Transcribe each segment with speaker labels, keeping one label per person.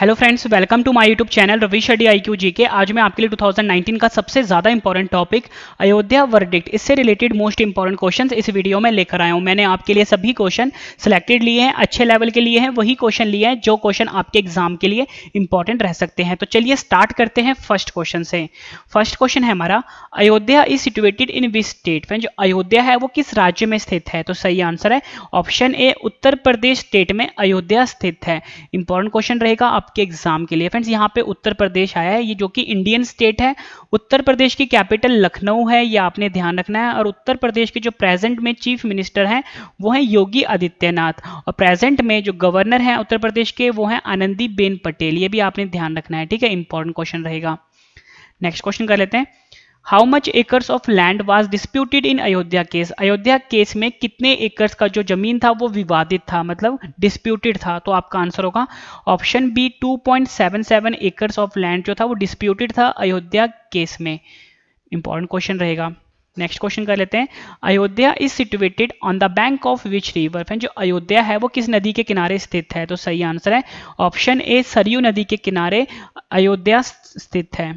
Speaker 1: Hello friends welcome to my YouTube channel Ravi Shetty I Q G के आज मैं आपके लिए 2019 का सबसे ज़्यादा इंपॉर्टेंट टॉपिक अयोध्या वर्डिक्ट इससे रिलेटेड मोस्ट इंपॉर्टेंट क्वेश्चंस इस वीडियो में लेकर आया हूँ मैंने आपके लिए सभी क्वेश्चन सिलेक्टेड लिए हैं अच्छे लेवल के लिए हैं वही क्वेश्चन लिए हैं जो क्वेश्चन आपके एग्जाम के लिए इंपॉर्टेंट रह सकते हैं तो चलिए स्टार्ट करते हैं फर्स्ट क्वेश्चन से फर्स्ट क्वेश्चन है हमारा Ayodhya is situated in which state friend जो अयोध्या है वो किस राज्य में स्थित है तो सही आंसर है ऑप्शन ए उत्तर प्रदेश स्टेट में अयोध्या स्थित है इंपॉर्टेंट क्वेश्चन रहेगा आप आपके एग्जाम के लिए फ्रेंड्स यहाँ पे उत्तर प्रदेश आया है ये जो कि इंडियन स्टेट है उत्तर प्रदेश की कैपिटल लखनऊ है ये आपने ध्यान रखना है और उत्तर प्रदेश के जो प्रेजेंट में चीफ मिनिस्टर हैं वो हैं योगी आदित्यनाथ और प्रेजेंट में जो गवर्नर हैं उत्तर प्रदेश के वो हैं आनंदी बेन पटेल ये भी आपने ध्यान रखना है ठीक है इंपॉर्टेंट क्वेश्चन रहेगा नेक्स्ट क्वेश्चन कर लेते हैं how much acres of land was disputed in Ayodhya case Ayodhya case में कितने एकर्स का जो जमीन था वो विवादित था मतलब डिस्प्यूटेड था तो आपका आंसर होगा option B 2.77 acres of land जो था वो डिस्प्यूटेड था अयोध्या केस में इंपॉर्टेंट क्वेश्चन रहेगा नेक्स्ट क्वेश्चन कर लेते हैं Ayodhya is situated on the bank of which river friend जो अयोध्या है वो किस नदी के किनारे स्थित है तो सही आंसर है ऑप्शन ए सरयू नदी के किनारे अयोध्या स्थित है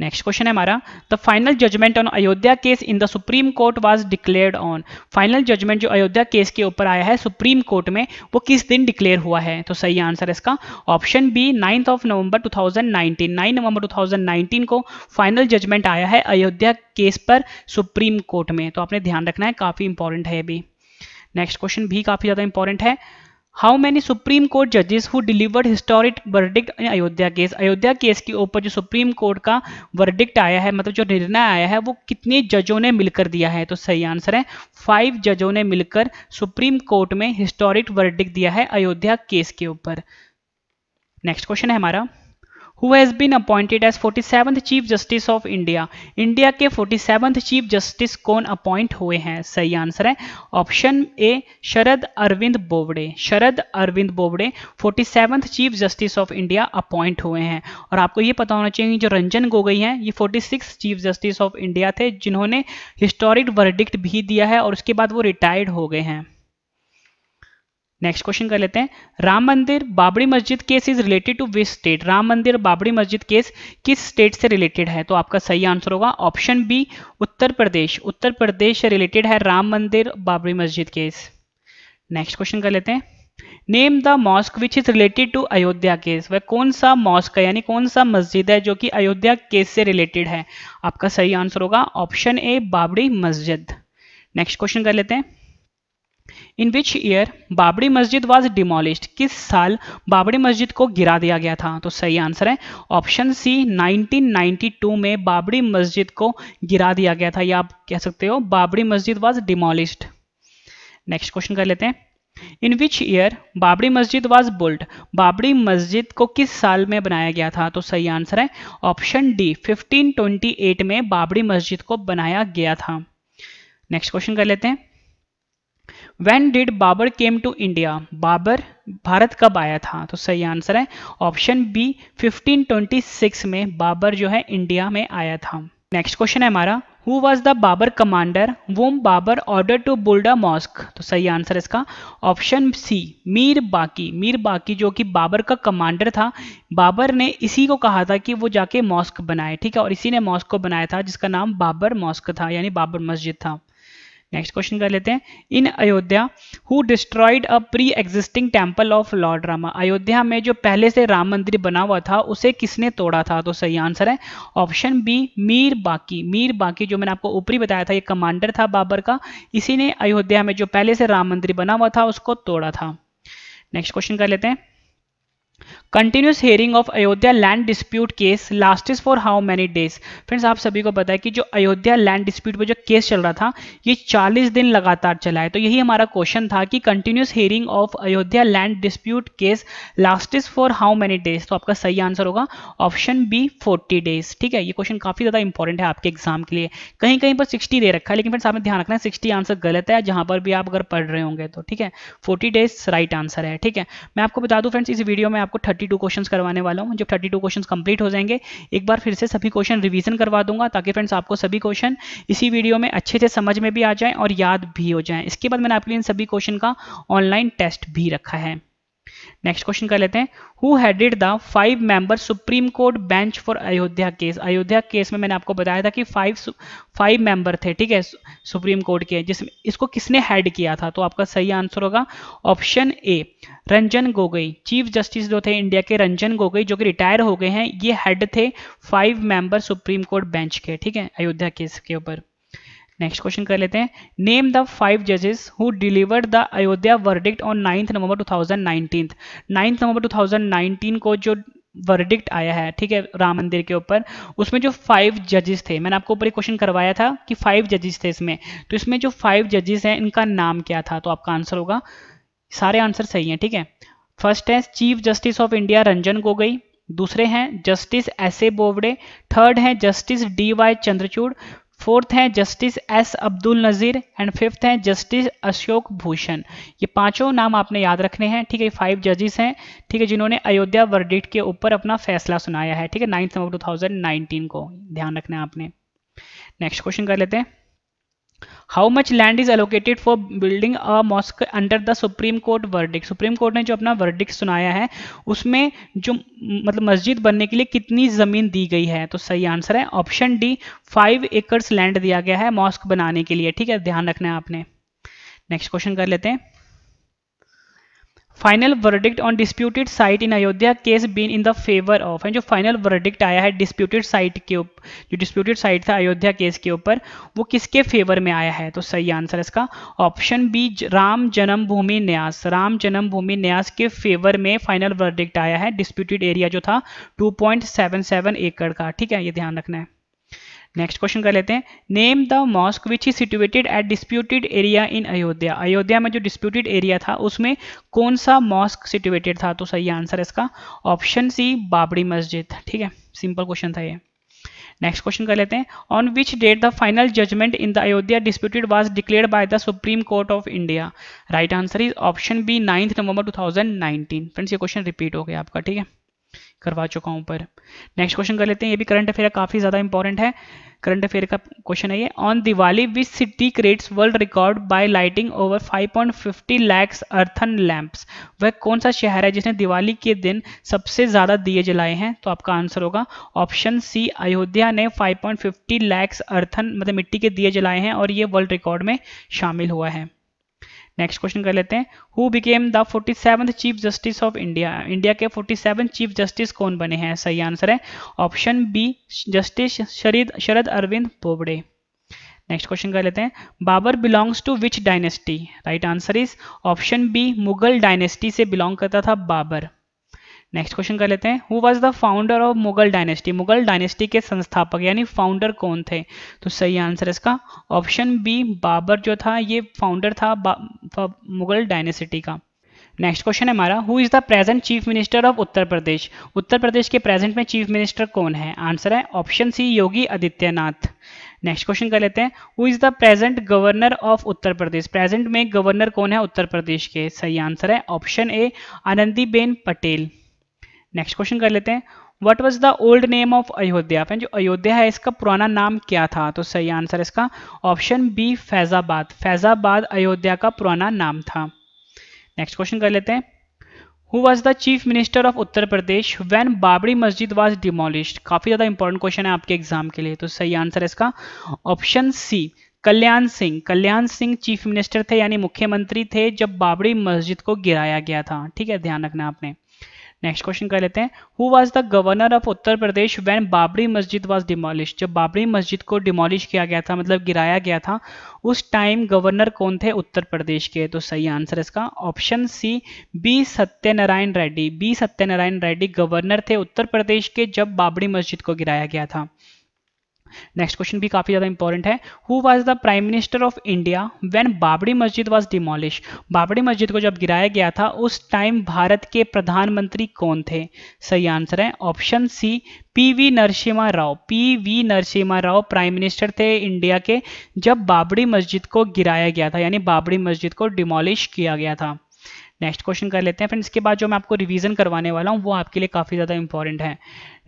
Speaker 1: नेक्स्ट क्वेश्चन है हमारा the final judgment on Ayodhya case in the Supreme Court was declared on final judgment जो अयोध्या केस के ऊपर आया है सुप्रीम कोर्ट में वो किस दिन डिक्लेयर हुआ है तो सही आंसर इसका option B ninth of November 2019 9 नवंबर 2019 को फाइनल जजमेंट आया है अयोध्या केस पर सुप्रीम कोर्ट में तो आपने ध्यान रखना है काफी इंपॉर्टेंट है ये भी नेक्स्ट क्वेश्चन भी काफी ज्यादा इंपॉर्टेंट है हाउ मैनी सुप्रीम कोर्ट जजेस who delivered historic verdict in Ayodhya case Ayodhya case के ऊपर जो सुप्रीम कोर्ट का वर्डिक्ट आया है मतलब जो निर्णय आया है वो कितने जजों ने मिलकर दिया है तो सही आंसर है फाइव जजों ने मिलकर सुप्रीम कोर्ट में हिस्टोरिक वर्डिक्ट दिया है अयोध्या केस के ऊपर नेक्स्ट क्वेश्चन है हमारा who has been appointed as forty seventh chief justice of India India के फोर्टी सेवंथ चीफ जस्टिस कौन अपॉइंट हुए हैं सही आंसर है option A Sharad Arvind Bobde Sharad Arvind Bobde forty seventh chief justice of India appoint हुए हैं और आपको ये पता होना चाहिए जो रंजन गोगोई हैं ये forty six chief justice of India थे जिन्होंने हिस्टोरिक वर्डिक्ट भी दिया है और उसके बाद वो रिटायर्ड हो गए हैं नेक्स्ट क्वेश्चन कर लेते हैं Ram Mandir Babri Masjid case is related to this state Ram Mandir Babri Masjid case किस स्टेट से रिलेटेड है तो आपका सही आंसर होगा ऑप्शन बी उत्तर प्रदेश उत्तर प्रदेश से रिलेटेड है Ram Mandir Babri Masjid case next question कर लेते हैं name the mosque which is related to Ayodhya case वह कौन सा मॉस्क है यानी कौन सा मस्जिद है जो कि अयोध्या केस से रिलेटेड है आपका सही आंसर होगा ऑप्शन ए बाबरी मस्जिद नेक्स्ट क्वेश्चन कर लेते हैं इन which year Babri Masjid was डिमोलिस्ड किस साल बाबरी मस्जिद को गिरा दिया गया था तो सही आंसर है ऑप्शन सी 1992 में बाबरी मस्जिद को गिरा दिया गया था या आप कह सकते हो Babri Masjid was डिमोलिस्ड next question कर लेते हैं इन which year Babri Masjid was built Babri मस्जिद को किस साल में बनाया गया था तो सही आंसर है ऑप्शन डी 1528 में बाबरी मस्जिद को बनाया गया था नेक्स्ट क्वेश्चन कर लेते हैं when did Babur came to India Babur Bharat कब आया था तो सही आंसर है ऑप्शन बी 1526 में बाबर जो है इंडिया में आया था नेक्स्ट क्वेश्चन है हमारा who was the Babar commander whom Babur order to build a mosque तो सही आंसर इसका ऑप्शन सी मीर बाकी मीर बाकी जो कि बाबर का कमांडर था बाबर ने इसी को कहा था कि वो जाके मॉस्क बनाए ठीक है और इसी ने मॉस्क को बनाया था जिसका नाम बाबर मॉस्क था यानी बाबर मस्जिद था नेक्स्ट क्वेश्चन कर लेते हैं in Ayodhya who destroyed a pre existing temple of Lord Rama Ayodhya में जो पहले से राम मंदिर बना हुआ था उसे किसने तोड़ा था तो सही आंसर है ऑप्शन बी मीर बाकी मीर बाकी जो मैंने आपको ऊपरी बताया था ये कमांडर था बाबर का इसी ने अयोध्या में जो पहले से राम मंदिर बना हुआ था उसको तोड़ा था नेक्स्ट क्वेश्चन कर लेते हैं continuous hearing of Ayodhya land dispute case last is for how many days friends आप सभी को पता है कि जो अयोध्या लैंड डिस्प्यूट पर जो केस चल रहा था ये 40 दिन लगातार चला है तो यही हमारा क्वेश्चन था कि continuous hearing of Ayodhya land dispute case is for how many days तो आपका सही आंसर होगा ऑप्शन बी फोर्टी डेज ठीक है ये क्वेश्चन काफी ज्यादा इंपॉर्टेंट है आपके एग्जाम के लिए कहीं कहीं पर सिक्सटी दे रखा है लेकिन फ्रेंड्स आपने ध्यान रखना है सिक्सटी आंसर गलत है जहां पर भी आप अगर पढ़ रहे होंगे तो ठीक है फोर्टी डेज राइट आंसर है ठीक है मैं आपको बता दू फ्रेंड्स इस वीडियो में आपको 32 क्वेश्चंस करवाने वाला हूँ जब 32 क्वेश्चंस कंप्लीट हो जाएंगे एक बार फिर से सभी क्वेश्चन रिवीजन करवा दूंगा ताकि फ्रेंड्स आपको सभी क्वेश्चन इसी वीडियो में अच्छे से समझ में भी आ जाए और याद भी हो जाए इसके बाद मैंने आपके लिए इन सभी क्वेश्चन का ऑनलाइन टेस्ट भी रखा है नेक्स्ट क्वेश्चन कर लेते हैं who headed the five member Supreme Court bench for Ayodhya case Ayodhya case में मैंने आपको बताया था कि फाइव फाइव मेंबर थे ठीक है सुप्रीम कोर्ट के जिसमें इसको किसने हेड किया था तो आपका सही आंसर होगा option A Ranjan Gogoi chief justice जो थे इंडिया के रंजन गोगोई जो कि रिटायर हो गए हैं ये हेड थे five member Supreme Court bench के ठीक है अयोध्या केस के ऊपर नेक्स्ट क्वेश्चन कर लेते हैं नेम द फाइव जजेस who delivered the Ayodhya verdict on ninth November 2019 thousand नवंबर 2019 को जो वर्डिक्ट आया है ठीक है राम मंदिर के ऊपर उसमें जो फाइव जजेस थे मैंने आपको ऊपर एक क्वेश्चन करवाया था कि फाइव जजेस थे इसमें तो इसमें जो फाइव जजेस हैं इनका नाम क्या था तो आपका आंसर होगा सारे आंसर सही हैं ठीक है फर्स्ट है chief justice of India Ranjan Gogoi दूसरे हैं justice S A Bobde third है justice D Y Chandrachud fourth हैं justice S Abdul Nazeer and fifth हैं जस्टिस अशोक भूषण ये पांचों नाम आपने याद रखने हैं ठीक है फाइव जजेस हैं ठीक है जिन्होंने अयोध्या वर्डिट के ऊपर अपना फैसला सुनाया है ठीक है नाइन्थ नवंबर 2019 को ध्यान रखना है आपने नेक्स्ट क्वेश्चन कर लेते हैं how much land is allocated for building a mosque under the Supreme Court verdict Supreme Court ने जो अपना वर्डिक सुनाया है उसमें जो मतलब मस्जिद बनने के लिए कितनी ज़मीन दी गई है तो सही आंसर है option D five acres land दिया गया है मॉस्क बनाने के लिए ठीक है ध्यान रखना है आपने नेक्स्ट क्वेश्चन कर लेते हैं final verdict on disputed site in Ayodhya case been in the favour of है जो फाइनल वर्डिक्ट आया है डिस्प्यूटेड साइट के ऊपर जो डिस्प्यूटेड साइट था अयोध्या केस के ऊपर वो किसके फेवर में आया है तो सही आंसर इसका ऑप्शन बी राम जन्मभूमि न्यास राम जन्मभूमि न्यास के फेवर में फाइनल वर्डिक्ट आया है डिस्प्यूटेड एरिया जो था टू एकड़ का ठीक है ये ध्यान रखना है नेक्स्ट क्वेश्चन कर लेते हैं name the mosque which is situated at disputed area in Ayodhya Ayodhya में जो डिस्प्यूटेड एरिया था उसमें कौन सा मॉस्क सिटुएटेड था तो सही आंसर इसका ऑप्शन सी बाबरी मस्जिद ठीक है सिंपल क्वेश्चन था ये नेक्स्ट क्वेश्चन कर लेते हैं on which date the final judgment in the Ayodhya disputed was declare by the Supreme Court of India right answer is option B ninth November 2019 friends ये क्वेश्चन रिपीट हो गया आपका ठीक है करवा चुका हूँ पर नेक्स्ट क्वेश्चन कर लेते हैं ये भी करंट अफेयर काफ़ी ज़्यादा इंपॉर्टेंट है करंट अफेयर का क्वेश्चन है ये on Diwali which city creates world record by lighting over 5.50 lakhs earthen lamps वह कौन सा शहर है जिसने दिवाली के दिन सबसे ज़्यादा दिए जलाए हैं तो आपका आंसर होगा ऑप्शन सी अयोध्या ने 5.50 लैक्स अर्थन मतलब मिट्टी के दिए जलाए हैं और ये वर्ल्ड रिकॉर्ड में शामिल हुआ है नेक्स्ट क्वेश्चन कर लेते हैं who became the forty chief justice of India India के फोर्टी सेवन चीफ जस्टिस कौन बने हैं सही आंसर है option B justice Sharad Sharad Arvind Bobde next question कर लेते हैं Babur belongs to which dynasty right answer is option B Mughal dynasty से बिलोंग करता था बाबर नेक्स्ट क्वेश्चन कर लेते हैं who was the founder of Mughal dynasty Mughal dynasty के संस्थापक यानी फाउंडर कौन थे तो सही आंसर इसका ऑप्शन बी बाबर जो था ये फाउंडर था मुगल डायनेस्टी का नेक्स्ट क्वेश्चन है हमारा who is the present chief minister of Uttar Pradesh Uttar Pradesh के प्रेजेंट में चीफ मिनिस्टर कौन है आंसर है option C Yogi Adityanath next question कर लेते हैं who is the present governor of Uttar Pradesh present में गवर्नर कौन है उत्तर प्रदेश के सही आंसर है option A Anandiben Patel next question कर लेते हैं what was the old name of Ayodhya friend जो अयोध्या है इसका पुराना नाम क्या था तो सही आंसर इसका ऑप्शन बी फैजाबाद फैजाबाद अयोध्या का पुराना नाम था नेक्स्ट क्वेश्चन कर लेते हैं who was the chief minister of Uttar Pradesh when Babri Masjid was demolished काफी ज्यादा इंपॉर्टेंट क्वेश्चन है आपके एग्जाम के लिए तो सही आंसर इसका option C Kalyan Singh Kalyan Singh chief minister थे यानी मुख्यमंत्री थे जब बाबरी मस्जिद को गिराया गया था ठीक है ध्यान रखना आपने नेक्स्ट क्वेश्चन कर लेते हैं who was the governor of Uttar Pradesh when Babri Masjid was demolish जब बाबरी मस्जिद को डिमोलिश किया गया था मतलब गिराया गया था उस टाइम गवर्नर कौन थे उत्तर प्रदेश के तो सही आंसर इसका option C B Satyanarayana Reddy B Satyanarayana Reddy governor थे उत्तर प्रदेश के जब बाबरी मस्जिद को गिराया गया था नेक्स्ट क्वेश्चन भी काफी ज्यादा इंपॉर्टेंट है who was the prime minister of India when Babri Masjid was demolish बाबड़ी मस्जिद को जब गिराया गया था उस टाइम भारत के प्रधानमंत्री कौन थे सही आंसर है option C P V Narasimha Rao P V Narasimha Rao prime minister थे इंडिया के जब बाबड़ी मस्जिद को गिराया गया था यानी बाबड़ी मस्जिद को डिमोलिश किया गया था नेक्स्ट क्वेश्चन कर लेते हैं फ्रेंड्स इसके बाद जो मैं आपको रिवीजन करवाने वाला हूँ वो आपके लिए काफ़ी ज़्यादा इंपॉर्टेंट है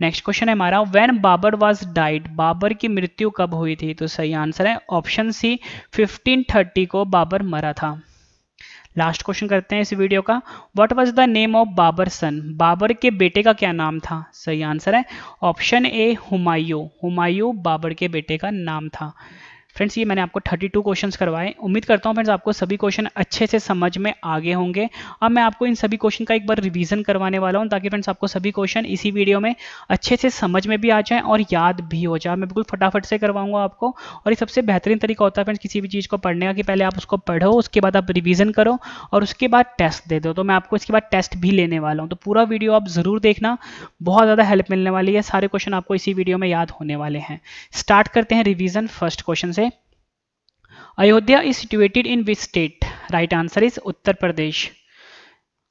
Speaker 1: नेक्स्ट क्वेश्चन है हमारा when Babur was died Babur की मृत्यु कब हुई थी तो सही आंसर है ऑप्शन सी फिफ्टीन को बाबर मरा था लास्ट क्वेश्चन करते हैं इस वीडियो का what was the name of Babar son Babur के बेटे का क्या नाम था सही आंसर है ऑप्शन ए हुमायूं हुमायूं बाबर के बेटे का नाम था फ्रेंड्स ये मैंने आपको 32 क्वेश्चन करवाए उम्मीद करता हूँ फ्रेंड्स आपको सभी क्वेश्चन अच्छे से समझ में आगे होंगे अब मैं आपको इन सभी क्वेश्चन का एक बार रिवीजन करवाने वाला हूँ ताकि फ्रेंड्स आपको सभी क्वेश्चन इसी वीडियो में अच्छे से समझ में भी आ जाए और याद भी हो जाए मैं बिल्कुल फटाफट से करवाऊंगा आपको और ये सबसे बेहतरीन तरीका होता है फ्रेंड्स किसी भी चीज़ को पढ़ने का कि पहले आप उसको पढ़ो उसके बाद आप रिविजन करो और उसके बाद टेस्ट दे दो तो मैं आपको इसके बाद टेस्ट भी लेने वाला हूँ तो पूरा वीडियो आप ज़रूर देखना बहुत ज़्यादा हेल्प मिलने वाली है सारे क्वेश्चन आपको इसी वीडियो में याद होने वाले हैं स्टार्ट करते हैं रिविजन फर्स्ट क्वेश्चन से Ayodhya is situated in which state? Right answer is Uttar Pradesh.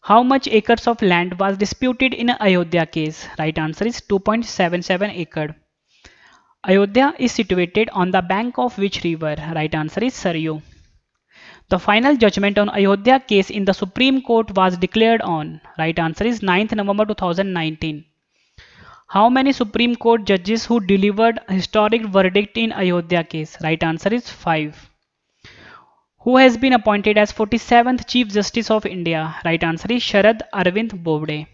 Speaker 1: How much acres of land was disputed in Ayodhya case? Right answer is 2.77 acre. Ayodhya is situated on the bank of which river? Right answer is Saryu. The final judgment on Ayodhya case in the Supreme Court was declared on. Right answer is 9th November 2019. How many Supreme Court judges who delivered historic verdict in Ayodhya case? Right answer is 5. Who has been appointed as 47th Chief Justice of India? Right answer is Sharad Arvind Bobde.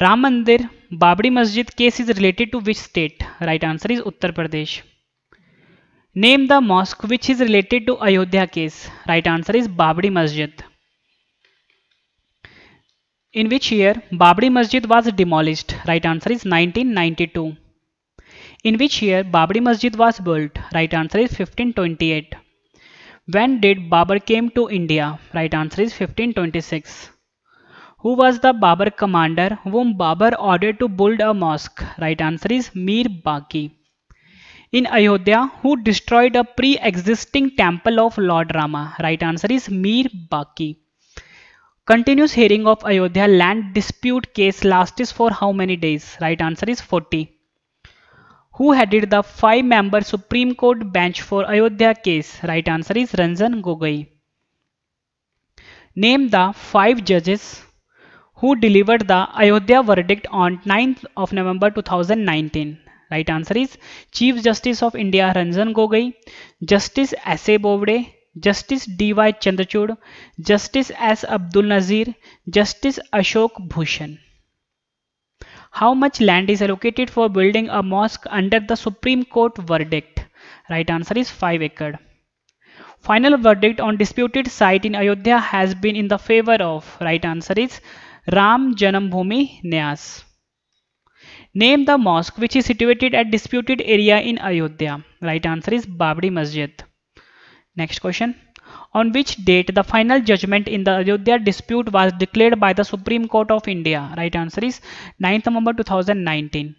Speaker 1: Ram Mandir Babri Masjid case is related to which state? Right answer is Uttar Pradesh. Name the mosque which is related to Ayodhya case. Right answer is Babri Masjid. In which year Babri Masjid was demolished? Right answer is 1992. In which year Babri Masjid was built? Right answer is 1528. When did Babur came to India? Right answer is 1526. Who was the Babur commander whom Babur ordered to build a mosque? Right answer is Mir Baki. In Ayodhya, who destroyed a pre-existing temple of Lord Rama? Right answer is Mir Baki. Continuous hearing of Ayodhya land dispute case lasts for how many days? Right answer is 40. who headed the five member Supreme Court bench for Ayodhya case? Right answer is Ranjan Gogoi. Name the five judges who delivered the Ayodhya verdict on 9th of November 2019. Right answer is Chief Justice of India Ranjan Gogoi, Justice S. A. Bovde, Justice D. Y. Chandrachud, Justice S. Abdul Nazir, Justice Ashok Bhushan. How much land is allocated for building a mosque under the Supreme Court verdict? Right answer is 5 acre. Final verdict on disputed site in Ayodhya has been in the favor of. Right answer is Ram Janambhumi Nyas. Name the mosque which is situated at disputed area in Ayodhya. Right answer is Babri Masjid. Next question on which date the final judgment in the Ayodhya dispute was declared by the Supreme Court of India? Right answer is 9th November 2019.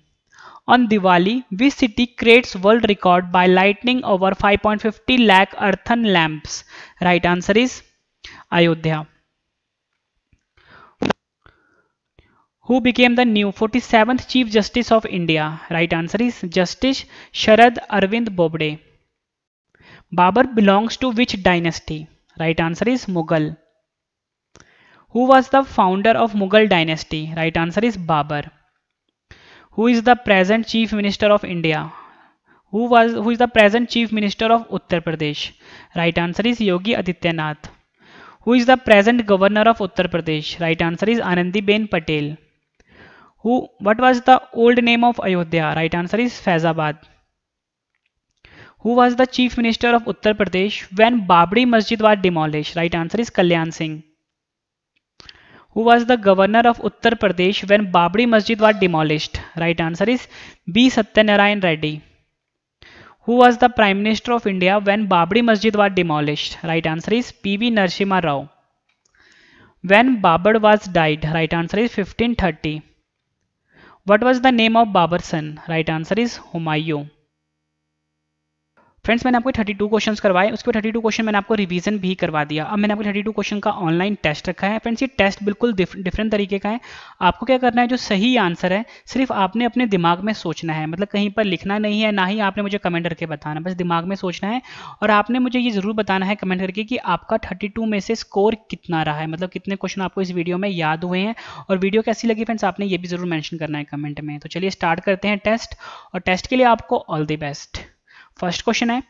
Speaker 1: On Diwali, which city creates world record by lighting over 5.50 lakh earthen lamps? Right answer is Ayodhya. Who became the new 47th Chief Justice of India? Right answer is Justice Sharad Arvind Bobde. Babur belongs to which dynasty? Right answer is Mughal. Who was the founder of Mughal dynasty? Right answer is Babur. Who is the present chief minister of India? Who was who is the present chief minister of Uttar Pradesh? Right answer is Yogi Adityanath. Who is the present governor of Uttar Pradesh? Right answer is Anandiben Patel. Who what was the old name of Ayodhya? Right answer is Faizabad who was the chief minister of Uttar Pradesh when Babri Masjid was demolished? Right answer is Kalyan Singh. Who was the governor of Uttar Pradesh when Babri Masjid was demolished? Right answer is B. Satyanarayan Reddy. Who was the prime minister of India when Babri Masjid was demolished? Right answer is P.V. Narsimha Rao. When Babar was died? Right answer is 1530. What was the name of Babar's son? Right answer is Humayun. Friends मैंने आपको 32 question करवाए उसके बाद 32 question मैंने आपको revision भी करवा दिया अब मैंने आपको 32 क्वेश्चन का ऑनलाइन टेस्ट रखा है फ्रेंड्स ये टेस्ट बिल्कुल डिफरेंट तरीके का है आपको क्या करना है जो सही आंसर है सिर्फ आपने अपने दिमाग में सोचना है मतलब कहीं पर लिखना नहीं है ना ही आपने मुझे कमेंट करके बताना बस दिमाग में सोचना है और आपने मुझे ये जरूर बताना है कमेंट करके कि आपका थर्टी में से स्कोर कितना रहा है मतलब कितने क्वेश्चन आपको इस वीडियो में याद हुए हैं और वीडियो कैसी लगी फ्रेंड्स आपने ये भी जरूर मैंशन करना है कमेंट में तो चलिए स्टार्ट करते हैं टेस्ट और टेस्ट के लिए आपको all the best first question है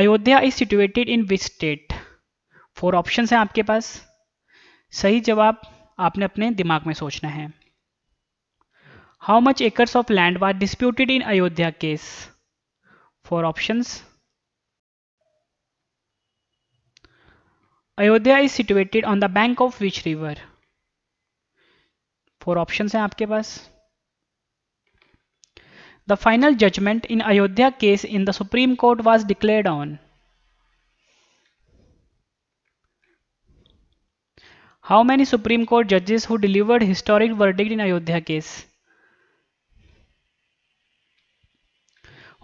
Speaker 1: Ayodhya is situated in which state four option हैं आपके पास सही जवाब आपने अपने दिमाग में सोचना है how much acres of land was disputed in Ayodhya case four option Ayodhya is situated on the bank of which river four option हैं आपके पास The final judgment in Ayodhya case in the Supreme Court was declared on How many Supreme Court judges who delivered historic verdict in Ayodhya case?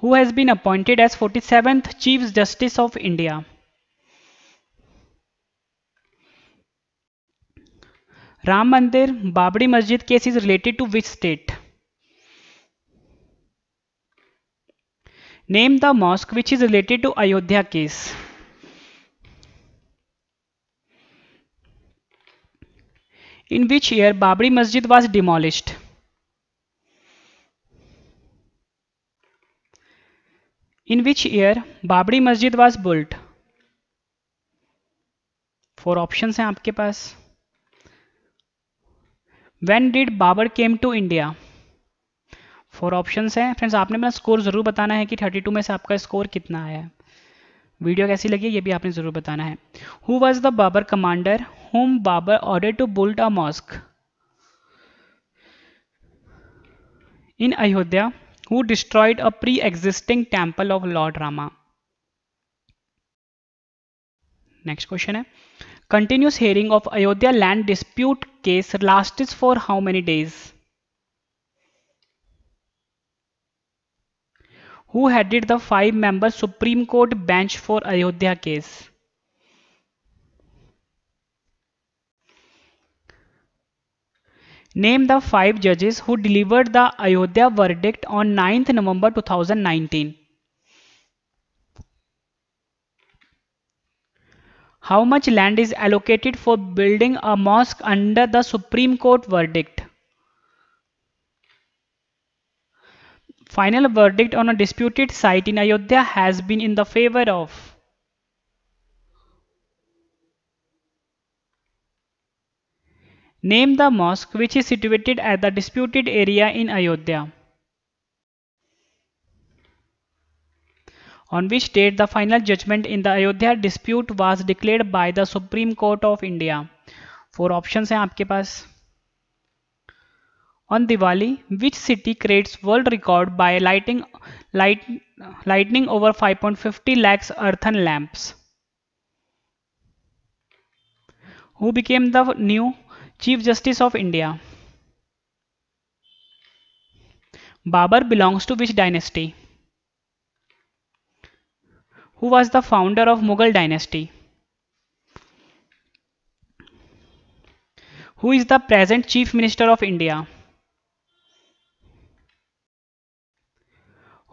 Speaker 1: Who has been appointed as 47th Chief Justice of India? Ram Mandir Babri Masjid case is related to which state? Name the mosque which is related to Ayodhya case. In which year Babri Masjid was demolished? In which year Babri Masjid was built? four options options aapke paas when did did came to india India four options हैं friends आपने अपना score ज़रूर बताना है कि 32 में से आपका स्कोर कितना आया है वीडियो कैसी लगी ये भी आपने ज़रूर बताना है who was the Babar commander whom Babur order to build a mosque in Ayodhya who destroyed a pre existing temple of Lord Rama next question है continuous hearing of Ayodhya land dispute case last is for how many days who headed the five member Supreme Court bench for Ayodhya case? Name the five judges who delivered the Ayodhya verdict on 9th November 2019. How much land is allocated for building a mosque under the Supreme Court verdict? Final verdict on a disputed site in Ayodhya has been in the favor of Name the mosque which is situated at the disputed area in Ayodhya. On which date the final judgment in the Ayodhya dispute was declared by the Supreme Court of India. Four options are आपके on Diwali, which city creates world record by lighting, light, lightning over 5.50 lakhs earthen lamps? Who became the new Chief Justice of India? Babar belongs to which dynasty? Who was the founder of Mughal dynasty? Who is the present Chief Minister of India?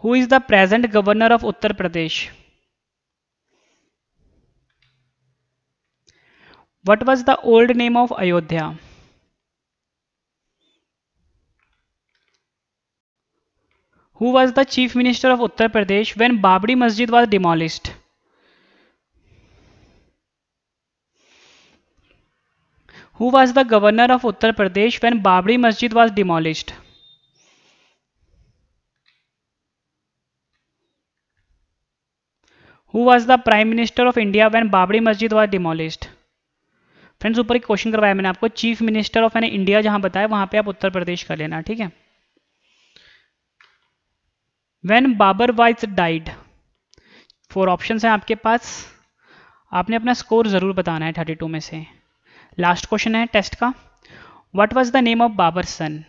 Speaker 1: who is the present governor of uttar pradesh what was the old name of ayodhya who was the chief minister of uttar pradesh when babri masjid was demolished who was the governor of uttar pradesh when babri masjid was demolished who was the prime minister of India when Babri Masjid was डिमोलिस्ड friends ऊपर एक question करवाया मैंने आपको chief minister of an India जहां बताया वहां पे आप उत्तर प्रदेश कर लेना ठीक है when Babur was died four option है आपके पास आपने अपना स्कोर ज़रूर बताना है थर्टी टू में से लास्ट क्वेश्चन है टेस्ट का what was the name of Babar son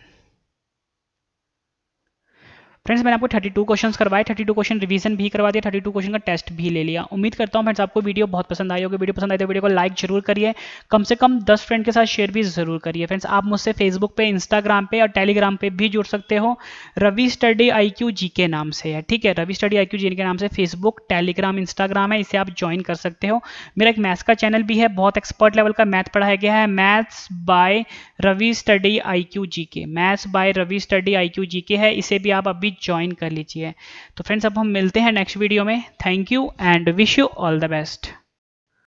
Speaker 1: friends मैंने आपको 32 क्वेश्चंस करवाए 32 क्वेश्चन रिवीजन भी करवा दिया 32 क्वेश्चन का टेस्ट भी ले लिया उम्मीद करता हूँ फ्रेंड्स आपको वीडियो बहुत पसंद आई होगी वीडियो पसंद आई तो वीडियो को लाइक जरूर करिए कम से कम 10 फ्रेंड के साथ शेयर भी जरूर करिए फ्रेंड्स आप मुझसे फेसबुक पे इंस्टाग्राम पे और टेलीग्राम पे भी जुड़ सकते हो Ravi study I Q G के नाम से है ठीक है Ravi study I Q G के नाम से फेसबुक टेलीग्राम इंस्टाग्राम है इसे आप ज्वाइन कर सकते हो मेरा एक मैथ्स का चैनल भी है बहुत एक्सपर्ट लेवल का मैथ पढ़ाया गया है maths by Ravi study I Q G के maths by Ravi study I Q G के है इसे भी आप अभी भी ज्वाइन कर लीजिए तो फ्रेंड्स अब हम मिलते हैं नेक्स्ट वीडियो में thank you and wish you all the best